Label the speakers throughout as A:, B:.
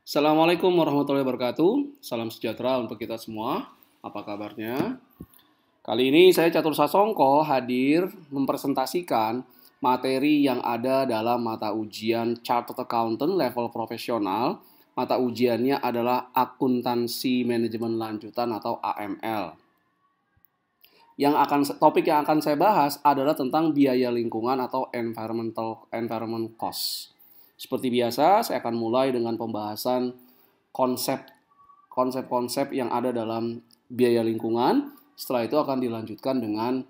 A: Assalamualaikum warahmatullahi wabarakatuh. Salam sejahtera untuk kita semua. Apa kabarnya? Kali ini saya Catur Sasongko hadir mempresentasikan materi yang ada dalam mata ujian Chartered Accountant level profesional. Mata ujiannya adalah akuntansi manajemen lanjutan atau AML. Yang akan topik yang akan saya bahas adalah tentang biaya lingkungan atau environmental environment cost. Seperti biasa, saya akan mulai dengan pembahasan konsep konsep-konsep yang ada dalam biaya lingkungan. Setelah itu akan dilanjutkan dengan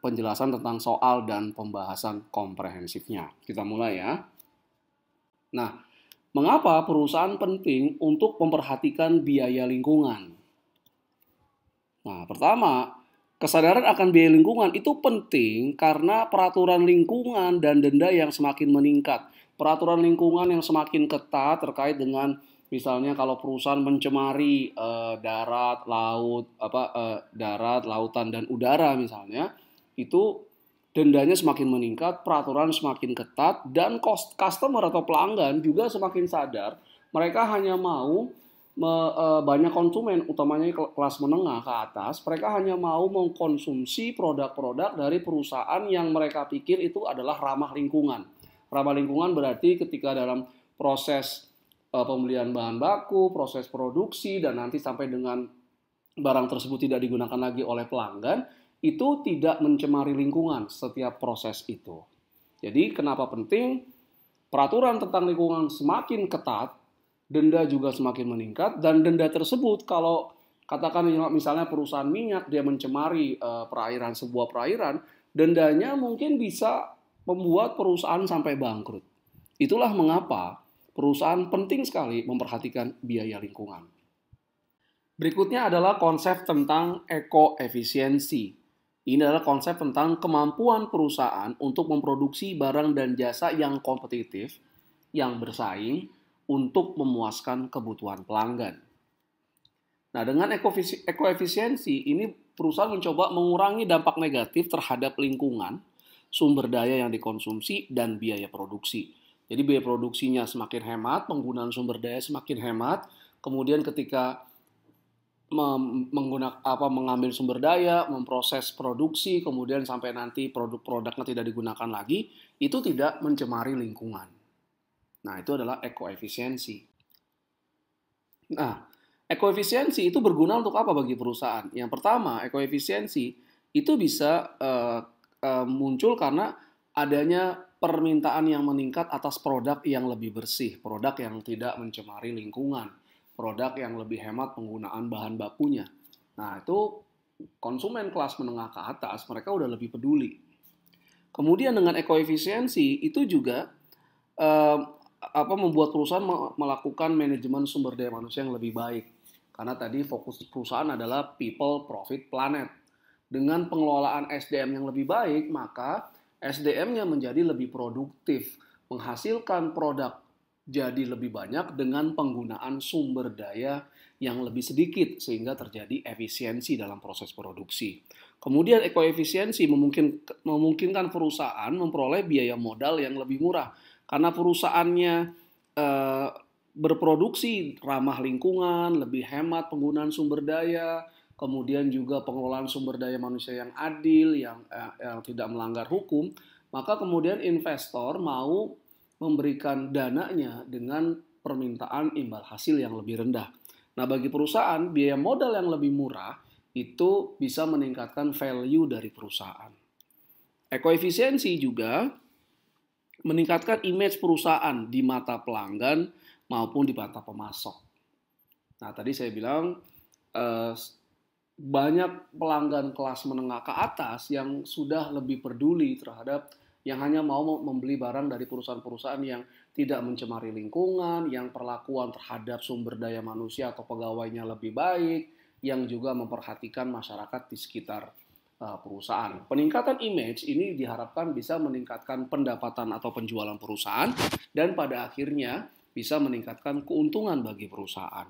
A: penjelasan tentang soal dan pembahasan komprehensifnya. Kita mulai ya. Nah, mengapa perusahaan penting untuk memperhatikan biaya lingkungan? Nah, pertama, Kesadaran akan biaya lingkungan itu penting karena peraturan lingkungan dan denda yang semakin meningkat peraturan lingkungan yang semakin ketat terkait dengan misalnya kalau perusahaan mencemari uh, darat, laut, apa uh, darat, lautan dan udara misalnya, itu dendanya semakin meningkat, peraturan semakin ketat dan cost customer atau pelanggan juga semakin sadar mereka hanya mau me, e, banyak konsumen, utamanya kelas menengah ke atas, mereka hanya mau mengkonsumsi produk-produk dari perusahaan yang mereka pikir itu adalah ramah lingkungan. Ramah lingkungan berarti ketika dalam proses eh, pembelian bahan baku, proses produksi, dan nanti sampai dengan barang tersebut tidak digunakan lagi oleh pelanggan, itu tidak mencemari lingkungan setiap proses itu. Jadi kenapa penting? Peraturan tentang lingkungan semakin ketat, denda juga semakin meningkat, dan denda tersebut kalau katakan misalnya perusahaan minyak dia mencemari eh, perairan sebuah perairan, dendanya mungkin bisa membuat perusahaan sampai bangkrut. Itulah mengapa perusahaan penting sekali memperhatikan biaya lingkungan. Berikutnya adalah konsep tentang ekoefisiensi. Ini adalah konsep tentang kemampuan perusahaan untuk memproduksi barang dan jasa yang kompetitif, yang bersaing, untuk memuaskan kebutuhan pelanggan. Nah, dengan ekoefisiensi, ini perusahaan mencoba mengurangi dampak negatif terhadap lingkungan sumber daya yang dikonsumsi, dan biaya produksi. Jadi biaya produksinya semakin hemat, penggunaan sumber daya semakin hemat. Kemudian ketika menggunakan apa mengambil sumber daya, memproses produksi, kemudian sampai nanti produk-produknya tidak digunakan lagi, itu tidak mencemari lingkungan. Nah, itu adalah ekoefisiensi. Nah, ekoefisiensi itu berguna untuk apa bagi perusahaan? Yang pertama, ekoefisiensi itu bisa uh, Eh, muncul karena adanya permintaan yang meningkat atas produk yang lebih bersih, produk yang tidak mencemari lingkungan, produk yang lebih hemat penggunaan bahan bakunya. Nah, itu konsumen kelas menengah ke atas mereka udah lebih peduli. Kemudian dengan ekoefisiensi itu juga eh, apa membuat perusahaan melakukan manajemen sumber daya manusia yang lebih baik. Karena tadi fokus perusahaan adalah people, profit, planet dengan pengelolaan SDM yang lebih baik, maka SDM-nya menjadi lebih produktif, menghasilkan produk jadi lebih banyak dengan penggunaan sumber daya yang lebih sedikit sehingga terjadi efisiensi dalam proses produksi. Kemudian ekoefisiensi memungkinkan perusahaan memperoleh biaya modal yang lebih murah karena perusahaannya eh, berproduksi ramah lingkungan, lebih hemat penggunaan sumber daya, kemudian juga pengelolaan sumber daya manusia yang adil, yang, eh, yang tidak melanggar hukum, maka kemudian investor mau memberikan dananya dengan permintaan imbal hasil yang lebih rendah. Nah, bagi perusahaan, biaya modal yang lebih murah itu bisa meningkatkan value dari perusahaan. Ekoefisiensi juga meningkatkan image perusahaan di mata pelanggan maupun di mata pemasok. Nah, tadi saya bilang eh, banyak pelanggan kelas menengah ke atas yang sudah lebih peduli terhadap yang hanya mau membeli barang dari perusahaan-perusahaan yang tidak mencemari lingkungan, yang perlakuan terhadap sumber daya manusia atau pegawainya lebih baik, yang juga memperhatikan masyarakat di sekitar eh, perusahaan. Peningkatan image ini diharapkan bisa meningkatkan pendapatan atau penjualan perusahaan dan pada akhirnya bisa meningkatkan keuntungan bagi perusahaan.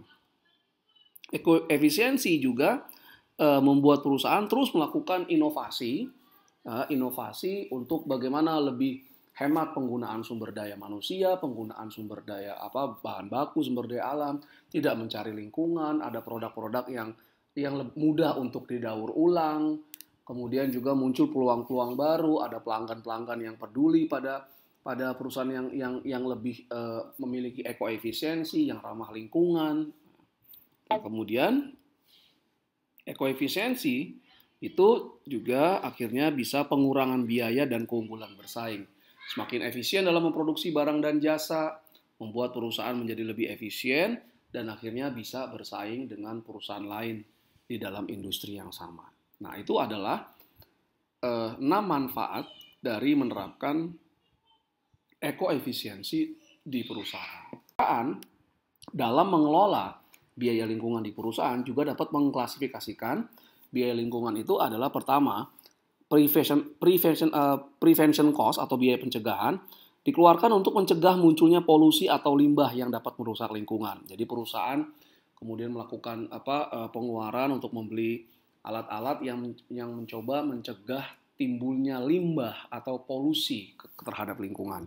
A: efisiensi juga Eh, membuat perusahaan terus melakukan inovasi, eh, inovasi untuk bagaimana lebih hemat penggunaan sumber daya manusia, penggunaan sumber daya apa bahan baku, sumber daya alam, tidak mencari lingkungan, ada produk-produk yang yang mudah untuk didaur ulang, kemudian juga muncul peluang-peluang baru, ada pelanggan-pelanggan yang peduli pada pada perusahaan yang yang yang lebih uh, memiliki ekoefisiensi, yang ramah lingkungan. kemudian ekoefisiensi itu juga akhirnya bisa pengurangan biaya dan keunggulan bersaing. Semakin efisien dalam memproduksi barang dan jasa, membuat perusahaan menjadi lebih efisien dan akhirnya bisa bersaing dengan perusahaan lain di dalam industri yang sama. Nah, itu adalah eh, enam manfaat dari menerapkan ekoefisiensi di perusahaan. Perusahaan dalam mengelola biaya lingkungan di perusahaan juga dapat mengklasifikasikan biaya lingkungan itu adalah pertama prevention prevention uh, prevention cost atau biaya pencegahan dikeluarkan untuk mencegah munculnya polusi atau limbah yang dapat merusak lingkungan. Jadi perusahaan kemudian melakukan apa uh, pengeluaran untuk membeli alat-alat yang yang mencoba mencegah timbulnya limbah atau polusi terhadap lingkungan.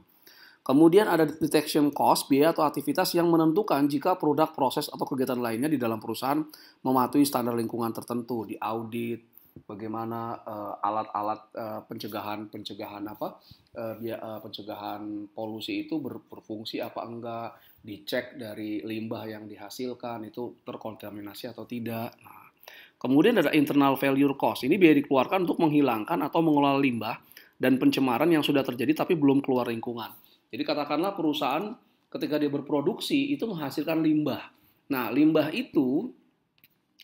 A: Kemudian ada detection cost, biaya atau aktivitas yang menentukan jika produk, proses, atau kegiatan lainnya di dalam perusahaan mematuhi standar lingkungan tertentu di audit, bagaimana eh, alat-alat uh, uh, pencegahan pencegahan apa uh, eh, biaya, uh, pencegahan polusi itu ber, berfungsi apa enggak, dicek dari limbah yang dihasilkan itu terkontaminasi atau tidak. Nah, Kemudian ada internal failure cost. Ini biaya dikeluarkan untuk menghilangkan atau mengelola limbah dan pencemaran yang sudah terjadi tapi belum keluar lingkungan. Jadi katakanlah perusahaan ketika dia berproduksi itu menghasilkan limbah. Nah, limbah itu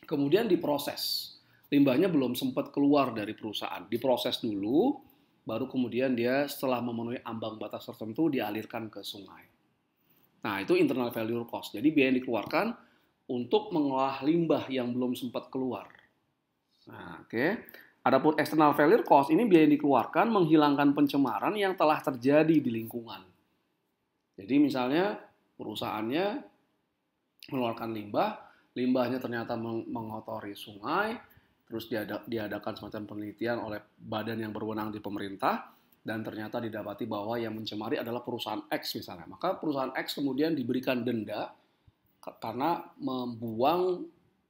A: kemudian diproses. Limbahnya belum sempat keluar dari perusahaan. Diproses dulu, baru kemudian dia setelah memenuhi ambang batas tertentu dialirkan ke sungai. Nah, itu internal value cost. Jadi biaya yang dikeluarkan untuk mengolah limbah yang belum sempat keluar. Nah, oke. Okay. Adapun external failure cost ini biaya yang dikeluarkan menghilangkan pencemaran yang telah terjadi di lingkungan. Jadi misalnya perusahaannya mengeluarkan limbah, limbahnya ternyata mengotori sungai, terus diadakan semacam penelitian oleh badan yang berwenang di pemerintah, dan ternyata didapati bahwa yang mencemari adalah perusahaan X misalnya. Maka perusahaan X kemudian diberikan denda karena membuang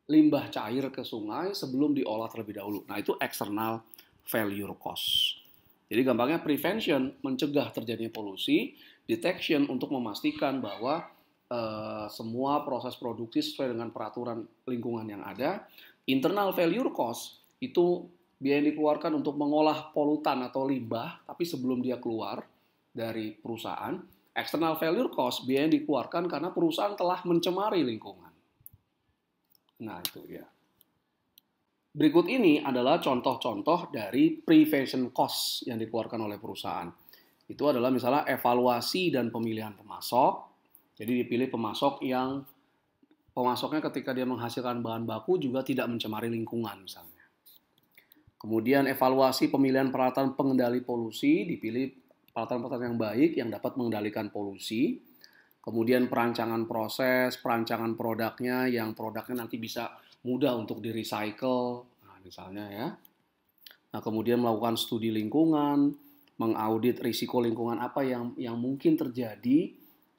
A: limbah cair ke sungai sebelum diolah terlebih dahulu. Nah itu external failure cost. Jadi gampangnya prevention, mencegah terjadinya polusi, detection untuk memastikan bahwa uh, semua proses produksi sesuai dengan peraturan lingkungan yang ada. Internal failure cost itu biaya yang dikeluarkan untuk mengolah polutan atau limbah, tapi sebelum dia keluar dari perusahaan. External failure cost biaya yang dikeluarkan karena perusahaan telah mencemari lingkungan. Nah, itu ya. Berikut ini adalah contoh-contoh dari prevention cost yang dikeluarkan oleh perusahaan itu adalah misalnya evaluasi dan pemilihan pemasok. Jadi dipilih pemasok yang pemasoknya ketika dia menghasilkan bahan baku juga tidak mencemari lingkungan misalnya. Kemudian evaluasi pemilihan peralatan pengendali polusi, dipilih peralatan-peralatan yang baik yang dapat mengendalikan polusi. Kemudian perancangan proses, perancangan produknya yang produknya nanti bisa mudah untuk di-recycle, nah, misalnya ya. Nah, kemudian melakukan studi lingkungan, mengaudit risiko lingkungan apa yang yang mungkin terjadi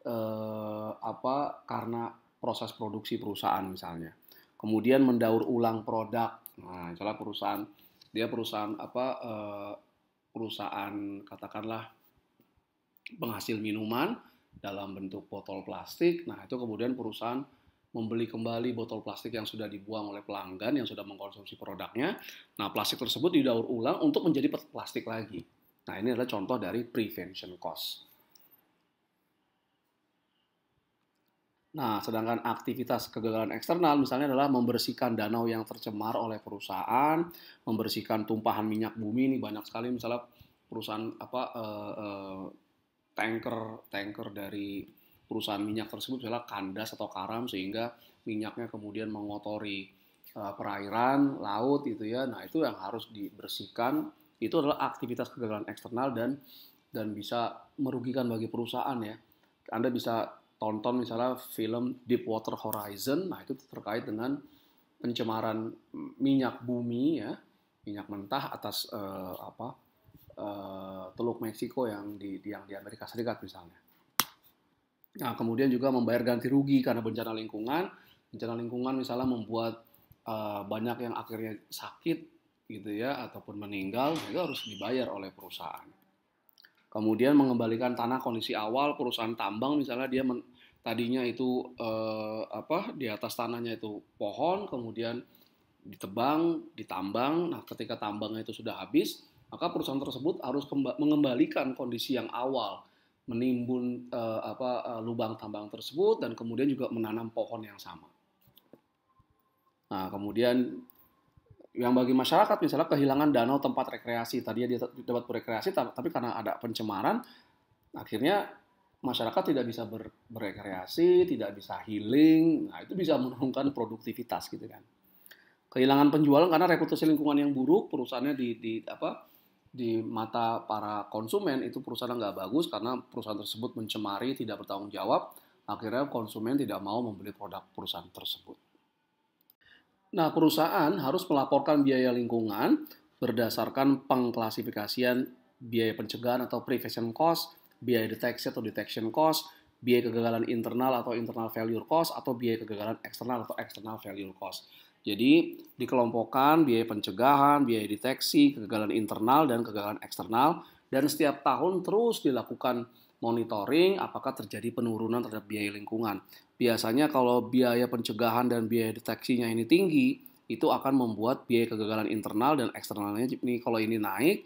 A: eh, apa karena proses produksi perusahaan misalnya. Kemudian mendaur ulang produk. Nah, misalnya perusahaan dia perusahaan apa eh, perusahaan katakanlah penghasil minuman dalam bentuk botol plastik. Nah, itu kemudian perusahaan membeli kembali botol plastik yang sudah dibuang oleh pelanggan yang sudah mengkonsumsi produknya. Nah, plastik tersebut didaur ulang untuk menjadi plastik lagi. Nah, ini adalah contoh dari prevention cost. Nah, sedangkan aktivitas kegagalan eksternal misalnya adalah membersihkan danau yang tercemar oleh perusahaan, membersihkan tumpahan minyak bumi ini banyak sekali misalnya perusahaan apa eh, eh, tanker tanker dari perusahaan minyak tersebut misalnya kandas atau karam sehingga minyaknya kemudian mengotori uh, perairan, laut itu ya. Nah, itu yang harus dibersihkan itu adalah aktivitas kegagalan eksternal dan dan bisa merugikan bagi perusahaan ya. Anda bisa tonton misalnya film Deepwater Horizon, nah itu terkait dengan pencemaran minyak bumi ya, minyak mentah atas uh, apa uh, Teluk Meksiko yang di, yang di Amerika Serikat misalnya. Nah, kemudian juga membayar ganti rugi karena bencana lingkungan. Bencana lingkungan misalnya membuat uh, banyak yang akhirnya sakit gitu ya ataupun meninggal juga harus dibayar oleh perusahaan. Kemudian mengembalikan tanah kondisi awal perusahaan tambang misalnya dia men, tadinya itu eh, apa di atas tanahnya itu pohon kemudian ditebang, ditambang. Nah, ketika tambangnya itu sudah habis, maka perusahaan tersebut harus mengembalikan kondisi yang awal menimbun eh, apa eh, lubang tambang tersebut dan kemudian juga menanam pohon yang sama. Nah, kemudian yang bagi masyarakat misalnya kehilangan danau tempat rekreasi tadinya dia dapat berekreasi tapi karena ada pencemaran akhirnya masyarakat tidak bisa ber, berekreasi tidak bisa healing nah itu bisa menurunkan produktivitas gitu kan kehilangan penjualan karena reputasi lingkungan yang buruk perusahaannya di, di apa di mata para konsumen itu perusahaan nggak bagus karena perusahaan tersebut mencemari tidak bertanggung jawab akhirnya konsumen tidak mau membeli produk perusahaan tersebut Nah, perusahaan harus melaporkan biaya lingkungan berdasarkan pengklasifikasian biaya pencegahan atau prevention cost, biaya deteksi atau detection cost, biaya kegagalan internal atau internal failure cost, atau biaya kegagalan eksternal atau external failure cost. Jadi, dikelompokkan biaya pencegahan, biaya deteksi, kegagalan internal, dan kegagalan eksternal, dan setiap tahun terus dilakukan monitoring apakah terjadi penurunan terhadap biaya lingkungan. Biasanya kalau biaya pencegahan dan biaya deteksinya ini tinggi, itu akan membuat biaya kegagalan internal dan eksternalnya ini kalau ini naik,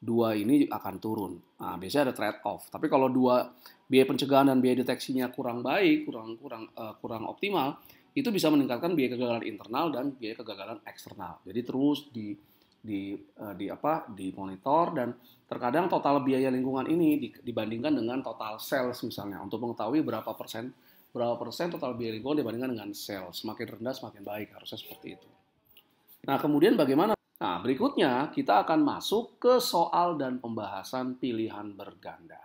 A: dua ini akan turun. Nah, biasanya ada trade off. Tapi kalau dua biaya pencegahan dan biaya deteksinya kurang baik, kurang kurang uh, kurang optimal, itu bisa meningkatkan biaya kegagalan internal dan biaya kegagalan eksternal. Jadi terus di di eh, di apa di monitor dan terkadang total biaya lingkungan ini dibandingkan dengan total sales misalnya untuk mengetahui berapa persen berapa persen total biaya lingkungan dibandingkan dengan sales semakin rendah semakin baik harusnya seperti itu. Nah kemudian bagaimana? Nah berikutnya kita akan masuk ke soal dan pembahasan pilihan berganda.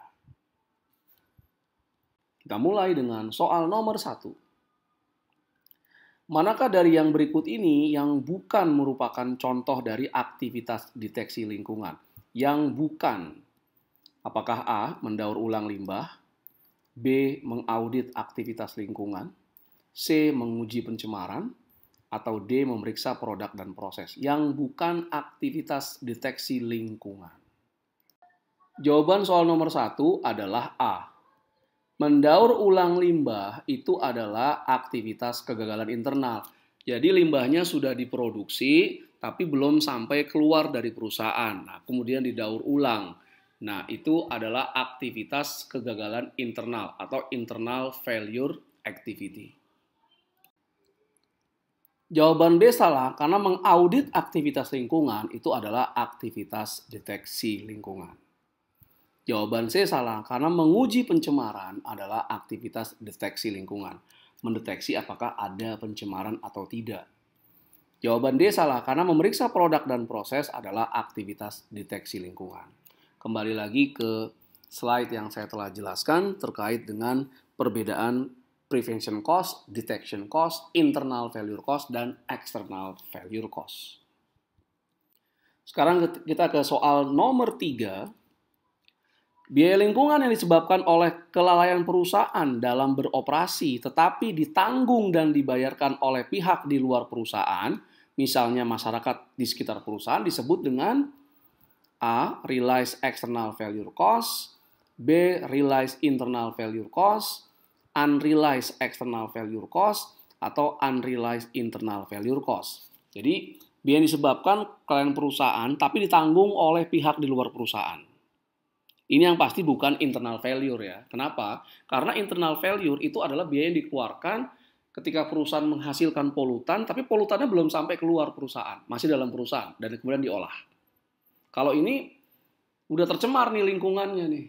A: Kita mulai dengan soal nomor satu. Manakah dari yang berikut ini yang bukan merupakan contoh dari aktivitas deteksi lingkungan? Yang bukan, apakah A. mendaur ulang limbah, B. mengaudit aktivitas lingkungan, C. menguji pencemaran, atau D. memeriksa produk dan proses, yang bukan aktivitas deteksi lingkungan? Jawaban soal nomor satu adalah A Mendaur ulang limbah itu adalah aktivitas kegagalan internal. Jadi limbahnya sudah diproduksi tapi belum sampai keluar dari perusahaan. Nah, kemudian didaur ulang. Nah, itu adalah aktivitas kegagalan internal atau internal failure activity. Jawaban B salah karena mengaudit aktivitas lingkungan itu adalah aktivitas deteksi lingkungan. Jawaban C salah karena menguji pencemaran adalah aktivitas deteksi lingkungan, mendeteksi apakah ada pencemaran atau tidak. Jawaban D salah karena memeriksa produk dan proses adalah aktivitas deteksi lingkungan. Kembali lagi ke slide yang saya telah jelaskan terkait dengan perbedaan prevention cost, detection cost, internal failure cost, dan external failure cost. Sekarang kita ke soal nomor 3 Biaya lingkungan yang disebabkan oleh kelalaian perusahaan dalam beroperasi tetapi ditanggung dan dibayarkan oleh pihak di luar perusahaan, misalnya masyarakat di sekitar perusahaan disebut dengan A. Realized External Value Cost B. Realized Internal Value Cost Unrealized External Value Cost atau Unrealized Internal Value Cost. Jadi, biaya disebabkan kelalaian perusahaan tapi ditanggung oleh pihak di luar perusahaan. Ini yang pasti bukan internal failure ya. Kenapa? Karena internal failure itu adalah biaya yang dikeluarkan ketika perusahaan menghasilkan polutan, tapi polutannya belum sampai keluar perusahaan, masih dalam perusahaan, dan kemudian diolah. Kalau ini udah tercemar nih lingkungannya nih.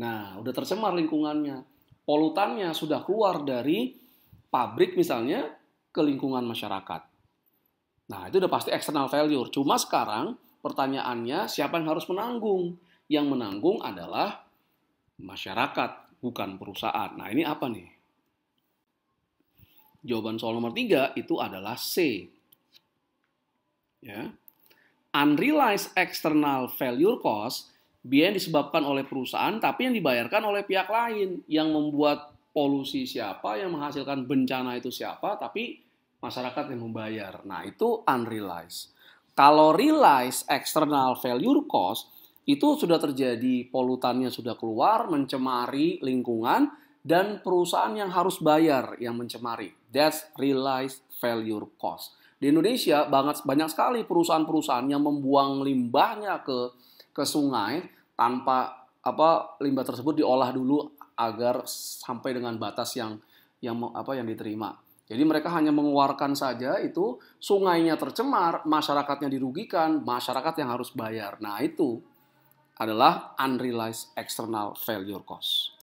A: Nah, udah tercemar lingkungannya. Polutannya sudah keluar dari pabrik misalnya ke lingkungan masyarakat. Nah, itu udah pasti external failure. Cuma sekarang pertanyaannya siapa yang harus menanggung? yang menanggung adalah masyarakat, bukan perusahaan. Nah, ini apa nih? Jawaban soal nomor tiga itu adalah C. Ya. Unrealized external failure cost, biaya disebabkan oleh perusahaan, tapi yang dibayarkan oleh pihak lain, yang membuat polusi siapa, yang menghasilkan bencana itu siapa, tapi masyarakat yang membayar. Nah, itu unrealized. Kalau realized external failure cost, itu sudah terjadi polutannya sudah keluar, mencemari lingkungan, dan perusahaan yang harus bayar yang mencemari. That's realized failure cost. Di Indonesia banget banyak sekali perusahaan-perusahaan yang membuang limbahnya ke ke sungai tanpa apa limbah tersebut diolah dulu agar sampai dengan batas yang yang apa yang diterima. Jadi mereka hanya mengeluarkan saja itu sungainya tercemar, masyarakatnya dirugikan, masyarakat yang harus bayar. Nah, itu adalah unrealized external failure cost.